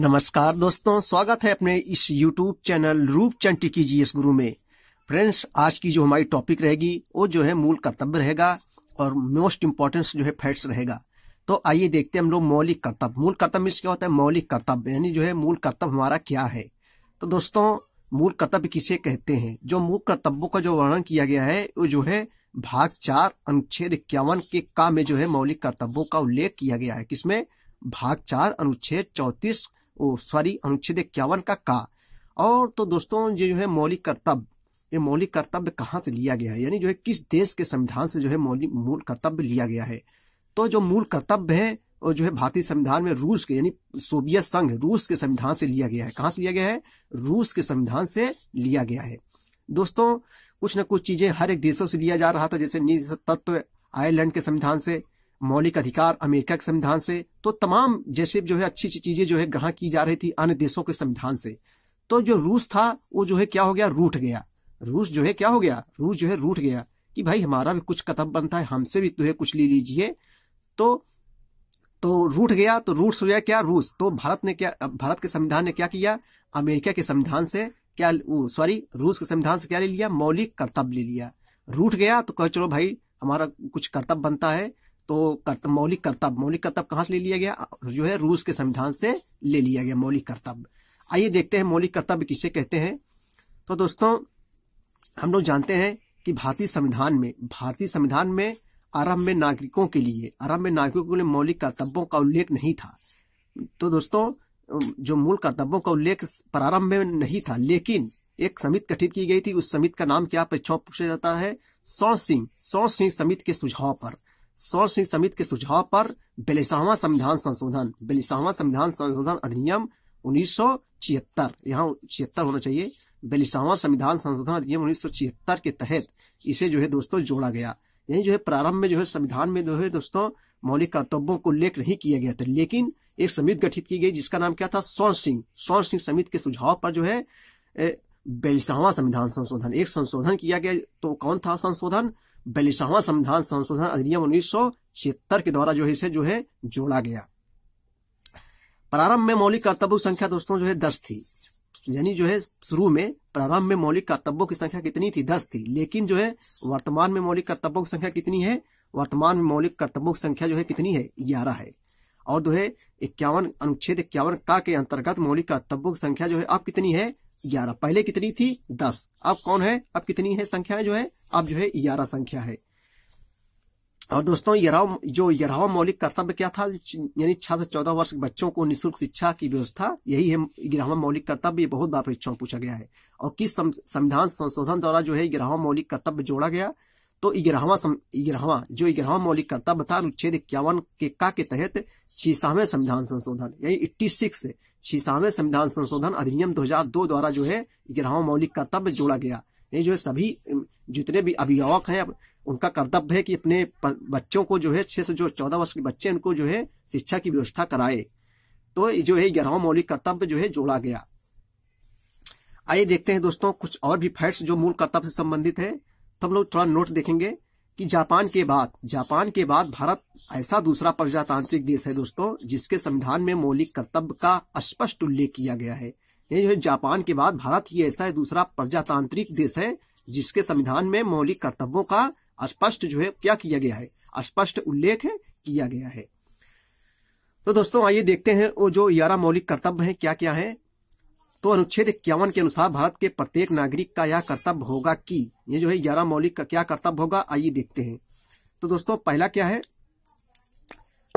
नमस्कार दोस्तों स्वागत है अपने इस यूट्यूब चैनल रूप चंटी की जीएस गुरु में फ्रेंड्स आज की जो हमारी टॉपिक रहेगी वो जो है मूल कर्तव्य रहेगा और मोस्ट इम्पोर्टेंस जो है फैट्स रहेगा तो आइए देखते हैं हम लोग मौलिक कर्तव्य मूल कर्तव्य मीन क्या होता है मौलिक कर्तव्य यानी जो है मूल कर्तव्य हमारा क्या है तो दोस्तों मूल कर्तव्य किसे कहते हैं जो मूल कर्तव्यों का जो वर्णन किया गया है वो जो है भाग चार अनुच्छेद इक्यावन के का में जो है मौलिक कर्तव्यों का उल्लेख किया गया है किसमें भाग चार अनुच्छेद चौतीस ओ सॉरी अनुच्छेद इक्यावन का का और तो दोस्तों ये जो है मौलिक कर्तव्य ये मौलिक कर्तव्य कहाँ से लिया गया है यानी जो है किस देश के संविधान से जो है मौलिक मूल कर्तव्य लिया गया है तो जो मूल कर्तव्य है वो जो है भारतीय संविधान में रूस के यानी सोवियत संघ रूस के संविधान से लिया गया है कहाँ से लिया गया है रूस के संविधान से लिया गया है दोस्तों कुछ ना कुछ चीजें हर एक देशों से लिया जा रहा था जैसे निज तत्व आयरलैंड के संविधान से मौलिक अधिकार अमेरिका के संविधान से तो तमाम जैसे जो है अच्छी चीजें जो है ग्रहण की जा रही थी अन्य देशों के संविधान से तो जो रूस था वो जो है क्या हो गया रूठ गया रूस जो है क्या हो गया रूस जो है रूठ गया कि भाई हमारा भी कुछ कदम बनता है हमसे भी जो है कुछ ले लीजिए तो तो रूठ गया तो रूट हो गया क्या रूस तो भारत ने क्या भारत के संविधान ने क्या किया अमेरिका के संविधान से क्या सॉरी रूस के संविधान से क्या ले लिया मौलिक कर्तव्य ले लिया रूठ गया तो कह चलो भाई हमारा कुछ कर्तव्य बनता है तो कर्तव्य मौलिक कर्तव्य मौलिक कर्तव्य कहां से ले लिया गया जो है रूस के संविधान से ले लिया गया मौलिक कर्तव्य आइए देखते हैं मौलिक कर्तव्य किसे कहते हैं तो दोस्तों हम लोग जानते हैं कि भारतीय संविधान में भारतीय संविधान में अरब में नागरिकों के लिए आरम्भ में नागरिकों के लिए मौलिक कर्तव्यों का उल्लेख नहीं था तो दोस्तों जो मूल कर्तव्यों का उल्लेख प्रारंभ में नहीं था लेकिन एक समिति गठित की गई थी उस समिति का नाम क्या परीक्षा पूछा जाता है सौ सिंह सौ सिंह समिति के सुझाव पर सोर्सिंग समिति के सुझाव पर बेलिसावा संविधान संशोधन बेलिसावा संविधान संशोधन अधिनियम उन्नीस सौ छिहत्तर यहाँ छिहत्तर होना चाहिए बेलिसावा संविधान संशोधन अधिनियम उन्नीस सौ छिहत्तर के तहत इसे जो है दोस्तों जोड़ा गया यही जो है प्रारंभ में जो है संविधान में जो है दोस्तों मौलिक कर्तव्यों को उल्लेख नहीं किया गया था लेकिन एक समिति गठित की गई जिसका नाम क्या था सौर सिंह सौर सिंह समिति के सुझाव पर जो है बेलिसावा संविधान संशोधन एक संशोधन किया गया तो कौन था संशोधन बयालीसवां संविधान संशोधन अधिनियम उन्नीस के द्वारा जो है इसे जो है जोड़ा गया प्रारंभ में मौलिक कर्तव्य संख्या दोस्तों जो है दस थी यानी जो है शुरू में प्रारंभ में मौलिक कर्तव्यों की संख्या कितनी थी दस थी लेकिन जो है वर्तमान में मौलिक कर्तव्यों की संख्या कितनी है वर्तमान में मौलिक कर्तव्यों की संख्या जो है कितनी है ग्यारह है और जो है इक्यावन अनुच्छेद इक्यावन का के अंतर्गत मौलिक कर्तव्यों की संख्या जो है अब कितनी है ग्यारह पहले कितनी थी दस अब कौन है अब कितनी है संख्या जो है अब जो है ग्यारह संख्या है और दोस्तों यराव जो यरावा मौलिक कर्तव्य क्या था यानी छह से चौदह वर्ष के बच्चों को निःशुल्क शिक्षा की व्यवस्था यही है ग्रहवा मौलिक कर्तव्य बहुत बार परीक्षाओं पूछा गया है और किस संविधान संशोधन द्वारा जो है ग्रहवा मौलिक कर्तव्य जोड़ा गया तो ग्रहवा ग्रहवा जो ग्रहवा मौलिक कर्तव्य था अनुच्छेद इक्यावन के का के तहत छीसावे संविधान संशोधन यानी एट्टी सिक्स छीसावे संविधान संशोधन अधिनियम दो द्वारा जो है ग्रहवा मौलिक कर्तव्य जोड़ा गया ये जो है सभी जितने भी अभिभावक हैं उनका कर्तव्य है कि अपने बच्चों को जो है छह से जो चौदह वर्ष के बच्चे उनको जो है शिक्षा की व्यवस्था कराए तो जो है ग्यारहवा मौलिक कर्तव्य जो है जोड़ा गया आइए देखते हैं दोस्तों कुछ और भी फैक्ट्स जो मूल कर्तव्य से संबंधित है तो हम लोग थोड़ा नोट देखेंगे कि जापान के बाद जापान के बाद भारत ऐसा दूसरा प्रजातांत्रिक देश है दोस्तों जिसके संविधान में मौलिक कर्तव्य का स्पष्ट उल्लेख किया गया है ये जो है जापान के बाद भारत ही ऐसा है दूसरा प्रजातांत्रिक देश है जिसके संविधान में मौलिक कर्तव्यों का स्पष्ट जो है क्या किया गया है स्पष्ट उल्लेख किया गया है तो दोस्तों आइए देखते हैं वो जो ग्यारह मौलिक कर्तव्य हैं क्या क्या है तो अनुच्छेद इक्यावन के अनुसार भारत के प्रत्येक नागरिक का यह कर्तव्य होगा कि ये जो है ग्यारह मौलिक का क्या कर्तव्य होगा आइए देखते हैं तो दोस्तों पहला क्या है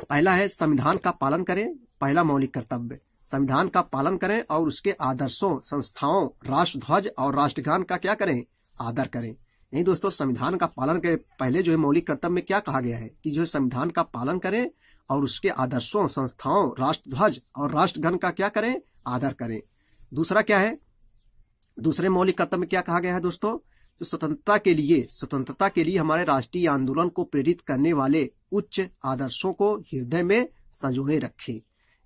पहला है संविधान का पालन करें पहला मौलिक कर्तव्य संविधान का पालन करें और उसके आदर्शों संस्थाओं राष्ट्रध्वज और राष्ट्रगान का क्या करें आदर करें यही दोस्तों संविधान का पालन करें पहले जो है मौलिक कर्तव्य में क्या कहा गया है कि जो संविधान का पालन करें और उसके आदर्शों संस्थाओं राष्ट्रध्वज और राष्ट्रगण का क्या करें आदर करें दूसरा क्या है दूसरे मौलिक कर्तव्य में क्या कहा गया है दोस्तों तो स्वतंत्रता के लिए स्वतंत्रता के लिए हमारे राष्ट्रीय आंदोलन को प्रेरित करने वाले उच्च आदर्शों को हृदय में संजोए रखें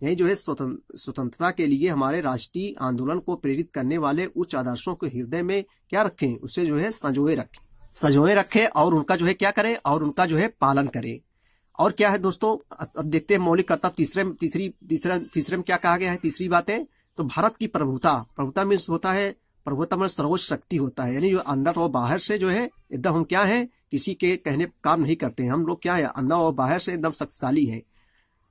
यही जो है स्वतंत्रता के लिए हमारे राष्ट्रीय आंदोलन को प्रेरित करने वाले उच्च आदर्शों को हृदय में क्या रखें उसे जो है संजोए रखें संजोए रखें और उनका जो है क्या करें और उनका जो है पालन करें और क्या है दोस्तों अब देखते हैं मौलिक कर्तव्य तीसरे तीसरी तीसरे तीसरे में क्या कहा गया है तीसरी बात है तो भारत की प्रभुता प्रभुता मीन्स होता है प्रभुता मतलब सर्वोच्च शक्ति होता है यानी जो अंदर और बाहर से जो है एकदम हम क्या है किसी के कहने काम नहीं करते हैं हम लोग क्या है अंदर और बाहर से एकदम शक्तिशाली है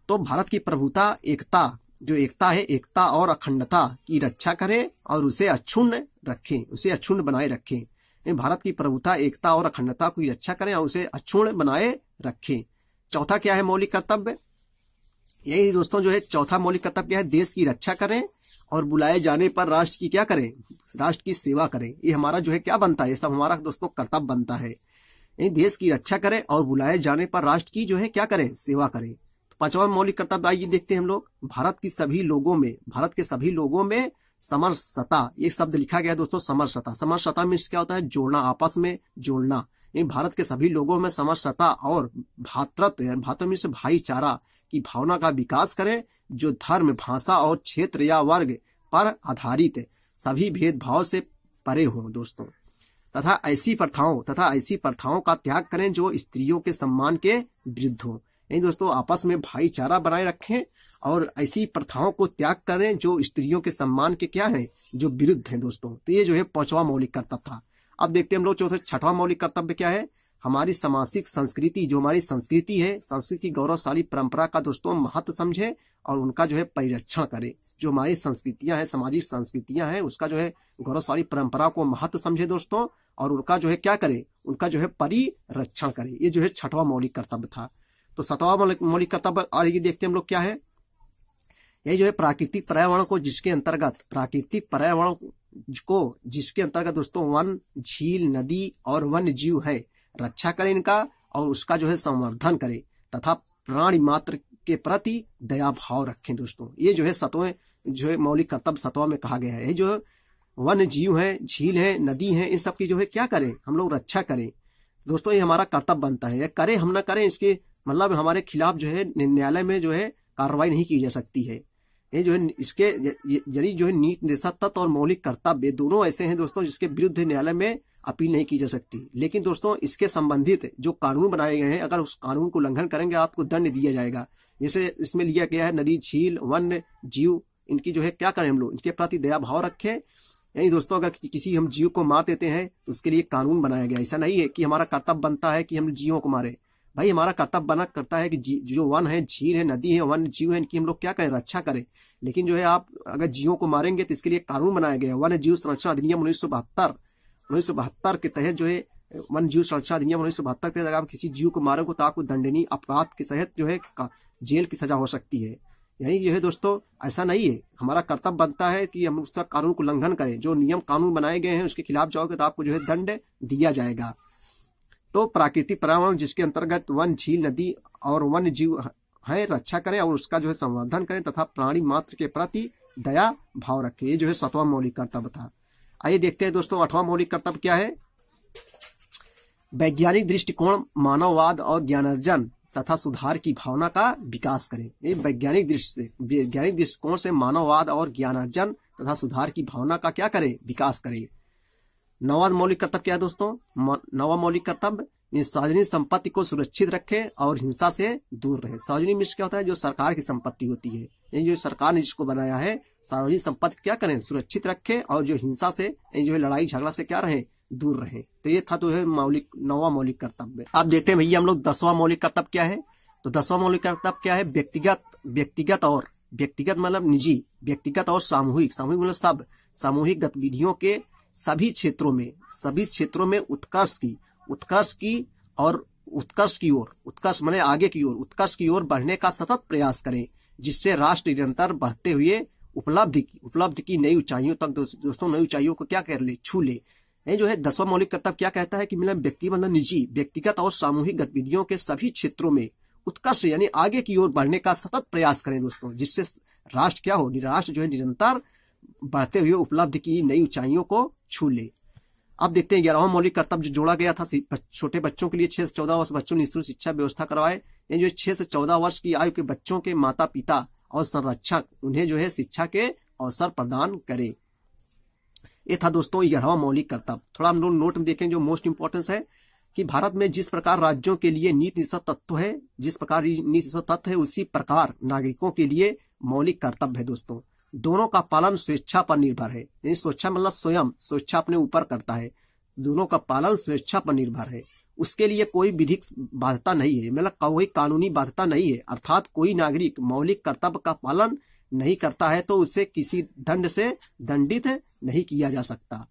तो भारत की प्रभुता एकता जो एकता है एकता और अखंडता की रक्षा करे और उसे अक्षुण रखें उसे अक्षुण्ण बनाए रखें भारत की प्रभुता एकता और अखंडता की रक्षा करें और उसे अक्षुण बनाए रखें चौथा क्या है मौलिक कर्तव्य यही दोस्तों जो है चौथा मौलिक कर्तव्य क्या है देश की रक्षा करें और बुलाए जाने पर राष्ट्र की क्या करें राष्ट्र की सेवा करें ये हमारा जो है क्या बनता है ये सब हमारा दोस्तों कर्तव्य बनता है यही देश की रक्षा करें और बुलाए जाने पर राष्ट्र की जो है क्या करें सेवा करें पांचवा मौलिक कर्तव्य आइए देखते हैं हम लोग भारत की सभी लोगों में भारत के सभी लोगों में समरसता ये शब्द लिखा गया है दोस्तों समरसता समरसता मीन्स क्या होता है जोड़ना आपस में जोड़ना भारत के सभी लोगों में समरसता और भातृत्व भातृ मीन्स भाईचारा की भावना का विकास करें जो धर्म भाषा और क्षेत्र या वर्ग पर आधारित सभी भेदभाव से परे हो दोस्तों तथा ऐसी प्रथाओं तथा ऐसी प्रथाओं का त्याग करें जो स्त्रियों के सम्मान के विरुद्ध हो नहीं दोस्तों आपस में भाईचारा बनाए रखें और ऐसी प्रथाओं को त्याग करें जो स्त्रियों के सम्मान के क्या है जो विरुद्ध है दोस्तों तो ये जो है पांचवा मौलिक कर्तव्य था अब देखते हैं हम लोग चौथे छठवां मौलिक कर्तव्य क्या है हमारी सामाजिक संस्कृति जो हमारी संस्कृति है संस्कृति गौरवशाली परंपरा का दोस्तों महत्व समझे और उनका जो है परिरक्षण करें जो हमारी संस्कृतियां हैं सामाजिक संस्कृतियां हैं उसका जो है गौरवशाली परंपरा को महत्व समझे दोस्तों और उनका जो है क्या करें उनका जो है परिरक्षण करें ये जो है छठवा मौलिक कर्तव्य था तो सतवा मौलिक कर्तव्य और ये देखते हैं हम लोग क्या है ये जो है प्राकृतिक पर्यावरण को जिसके अंतर्गत प्राकृतिक पर्यावरण को जिसके अंतर्गत दोस्तों वन झील नदी और वन्य जीव है रक्षा करें इनका और उसका जो है संवर्धन करें तथा प्राणी मात्र के प्रति दया भाव रखें दोस्तों ये जो है सतवें जो है मौलिक कर्तव्य सतवा में कहा गया है ये जो वन जीव है झील है नदी है इन सबकी जो है क्या करें हम लोग रक्षा करें दोस्तों ये हमारा कर्तव्य बनता है या करें हम ना करें इसके मतलब हमारे खिलाफ जो है न्यायालय में जो है कार्रवाई नहीं की जा सकती है ये जो है इसके यानी जो है नीति निशा तत्व और मौलिक कर्तव्य दोनों ऐसे हैं दोस्तों जिसके विरुद्ध न्यायालय में अपील नहीं की जा सकती लेकिन दोस्तों इसके संबंधित जो कानून बनाए गए हैं अगर उस कानून को उल्लंघन करेंगे आपको दंड दिया जाएगा जैसे इसमें लिया गया है नदी झील वन्य जीव इनकी जो है क्या करें हम लोग इनके प्रति दया भाव रखें यानी दोस्तों अगर किसी हम जीव को मार देते हैं तो उसके लिए कानून बनाया गया ऐसा नहीं है कि हमारा कर्तव्य बनता है कि हम जीवों को मारे भाई हमारा कर्तव्य बना करता है कि जो वन है झील है नदी है वन जीव है इनकी हम लोग क्या करें रक्षा करें लेकिन जो है आप अगर जीवों को मारेंगे तो इसके लिए कानून बनाया गया वन जीव संरक्षण अधिनियम उन्नीस सौ बहत्तर उन्नीस सौ बहत्तर के तहत जो है वन जीव संरक्षण अधिनियम उन्नीस सौ बहत्तर के तहत अगर आप किसी जीव को मारोगे तो आपको दंडनीय अपराध के तहत जो है जेल की सजा हो सकती है यही जो है दोस्तों ऐसा नहीं है हमारा कर्तव्य बनता है कि हम उसका कानून को उल्लंघन करें जो नियम कानून बनाए गए हैं उसके खिलाफ जाओगे तो आपको जो है दंड दिया जाएगा तो प्राकृतिक पर्यावरण जिसके अंतर्गत वन झील नदी और वन जीव है रक्षा करें और उसका जो है संवर्धन करें तथा प्राणी मात्र के प्रति दया भाव रखें ये जो है सतवा मौलिक कर्तव्य था आइए देखते हैं दोस्तों आठवां मौलिक कर्तव्य क्या है वैज्ञानिक दृष्टिकोण मानववाद और ज्ञानार्जन तथा सुधार की भावना का विकास करें ये वैज्ञानिक दृष्टि से वैज्ञानिक दृष्टिकोण से मानववाद और ज्ञानार्जन तथा सुधार की भावना का क्या करें विकास करें नवा मौलिक कर्तव्य क्या है दोस्तों नवा मौलिक कर्तव्य सार्वजनिक संपत्ति को सुरक्षित रखे और हिंसा से दूर रहे सार्वजनिक मिश्र क्या होता है जो सरकार की संपत्ति होती है जो सरकार ने जिसको बनाया है सार्वजनिक संपत्ति क्या करें सुरक्षित रखे और जो हिंसा से जो है लड़ाई झगड़ा से क्या रहे दूर रहे तो ये था तो है मौलिक नवा मौलिक कर्तव्य आप देखते हैं भैया हम लोग दसवां मौलिक कर्तव्य क्या है तो दसवां मौलिक कर्तव्य क्या है व्यक्तिगत व्यक्तिगत और व्यक्तिगत मतलब निजी व्यक्तिगत और सामूहिक सामूहिक मतलब सब सामूहिक गतिविधियों के सभी क्षेत्रों में सभी क्षेत्रों में उत्कर्ष की उत्कर्ष की और उत्कर्ष की ओर उत्कर्ष मने आगे की ओर उत्कर्ष की ओर बढ़ने का सतत प्रयास करें जिससे राष्ट्र निरंतर बढ़ते हुए उपलब्धि की उपलब्धि की नई ऊंचाइयों तक दोस्तों नई ऊंचाइयों को क्या कर ले छू ले जो है दसवां मौलिक कर्तव्य क्या कहता है कि मिलन व्यक्ति मतलब निजी व्यक्तिगत और सामूहिक गतिविधियों के सभी क्षेत्रों में उत्कर्ष यानी आगे की ओर बढ़ने का सतत प्रयास करें दोस्तों जिससे राष्ट्र क्या हो राष्ट्र जो है निरंतर बढ़ते हुए उपलब्ध की नई ऊंचाइयों को छू ले अब देखते हैं ग्यारहवा मौलिक कर्तव्य जो जोड़ा गया था छोटे बच्चों के लिए छह से चौदह वर्ष बच्चों ने शिक्षा व्यवस्था करवाए यानी जो छह से चौदह वर्ष की आयु के बच्चों के माता पिता और संरक्षक उन्हें जो है शिक्षा के अवसर प्रदान करे ये था दोस्तों ग्यारहवा मौलिक कर्तव्य थोड़ा हम लोग नोट में देखें जो मोस्ट इम्पोर्टेंस है कि भारत में जिस प्रकार राज्यों के लिए नीति तत्व है जिस प्रकार नीति तत्व है उसी प्रकार नागरिकों के लिए मौलिक कर्तव्य है दोस्तों दोनों का पालन स्वेच्छा पर निर्भर है यानी स्वेच्छा मतलब स्वयं स्वेच्छा अपने ऊपर करता है दोनों का पालन स्वेच्छा पर निर्भर है उसके लिए कोई विधिक बाध्यता नहीं है मतलब कोई कानूनी बाध्यता नहीं है अर्थात कोई नागरिक मौलिक कर्तव्य का पालन नहीं करता है तो उसे किसी दंड से दंडित नहीं किया जा सकता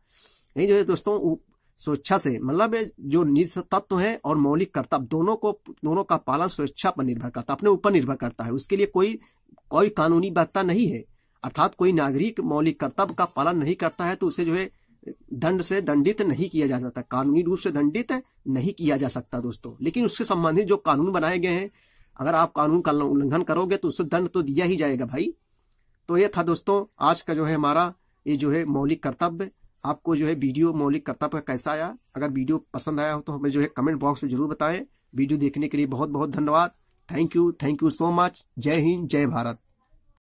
नहीं जो है दोस्तों स्वेच्छा से मतलब जो निज तत्व है और मौलिक कर्तव्य दोनों को दोनों का पालन स्वेच्छा पर निर्भर करता है अपने ऊपर निर्भर करता है उसके लिए कोई कोई कानूनी बाध्यता नहीं है अर्थात कोई नागरिक मौलिक कर्तव्य का पालन नहीं करता है तो उसे जो है दंड से दंडित नहीं किया जा सकता कानूनी रूप से दंडित नहीं किया जा सकता दोस्तों लेकिन उससे संबंधित जो कानून बनाए गए हैं अगर आप कानून का उल्लंघन करोगे तो उससे दंड तो दिया ही जाएगा भाई तो ये था दोस्तों आज का जो है हमारा ये जो है मौलिक कर्तव्य आपको जो है वीडियो मौलिक कर्तव्य का कैसा आया अगर वीडियो पसंद आया हो तो हमें जो है कमेंट बॉक्स में जरूर बताएं वीडियो देखने के लिए बहुत बहुत धन्यवाद thank you thank you so much जय हिंद जय भारत